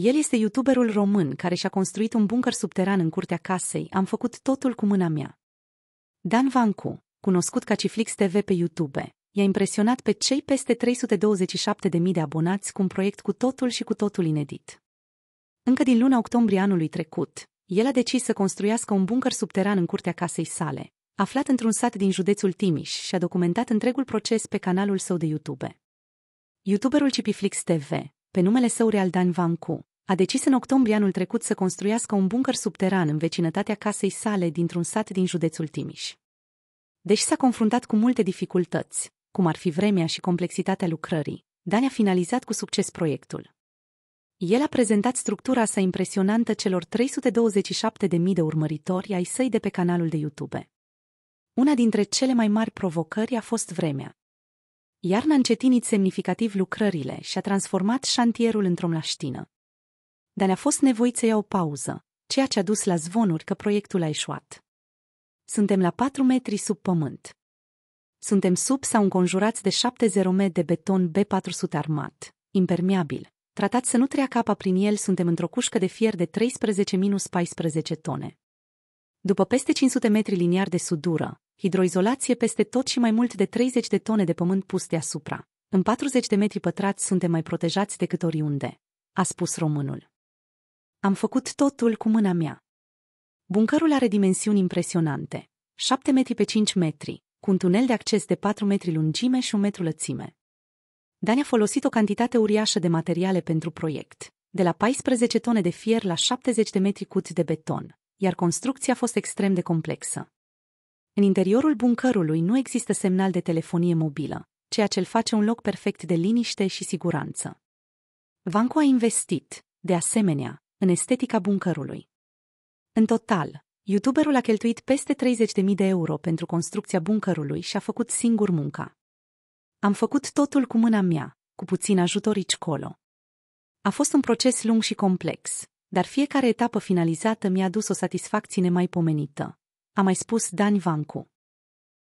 El este youtuberul român care și-a construit un bunker subteran în curtea casei, am făcut totul cu mâna mea. Dan Vancu, cunoscut ca Ciflix TV pe YouTube, i-a impresionat pe cei peste 327.000 de abonați cu un proiect cu totul și cu totul inedit. Încă din luna octombrie anului trecut, el a decis să construiască un bunker subteran în curtea casei sale, aflat într-un sat din județul Timiș și a documentat întregul proces pe canalul său de YouTube. YouTuberul Cipiflix TV, pe numele său real Dan Vancu, a decis în octombrie anul trecut să construiască un bunker subteran în vecinătatea casei sale dintr-un sat din județul Timiș. Deși s-a confruntat cu multe dificultăți, cum ar fi vremea și complexitatea lucrării, Dani a finalizat cu succes proiectul. El a prezentat structura sa impresionantă celor 327.000 de urmăritori ai săi de pe canalul de YouTube. Una dintre cele mai mari provocări a fost vremea. Iarna a încetinit semnificativ lucrările și a transformat șantierul într-o mlaștină dar ne-a fost nevoit să ia o pauză, ceea ce a dus la zvonuri că proiectul a eșuat. Suntem la 4 metri sub pământ. Suntem sub sau înconjurați de 70 m de beton B400 armat, impermeabil. Tratat să nu treacă apa prin el, suntem într-o cușcă de fier de 13-14 tone. După peste 500 metri liniar de sudură, hidroizolație peste tot și mai mult de 30 de tone de pământ pus deasupra. În 40 de metri pătrați suntem mai protejați decât oriunde, a spus românul. Am făcut totul cu mâna mea. Buncărul are dimensiuni impresionante, 7 metri pe 5 metri, cu un tunel de acces de 4 metri lungime și 1 metru lățime. Dani a folosit o cantitate uriașă de materiale pentru proiect, de la 14 tone de fier la 70 de metri cuți de beton, iar construcția a fost extrem de complexă. În interiorul buncărului nu există semnal de telefonie mobilă, ceea ce îl face un loc perfect de liniște și siguranță. Vanco a investit, de asemenea, în estetica buncărului. În total, youtuberul a cheltuit peste 30.000 de euro pentru construcția buncărului și a făcut singur munca. Am făcut totul cu mâna mea, cu puțin ajutor colo. A fost un proces lung și complex, dar fiecare etapă finalizată mi-a dus o satisfacție nemaipomenită, a mai spus Dan Vancu.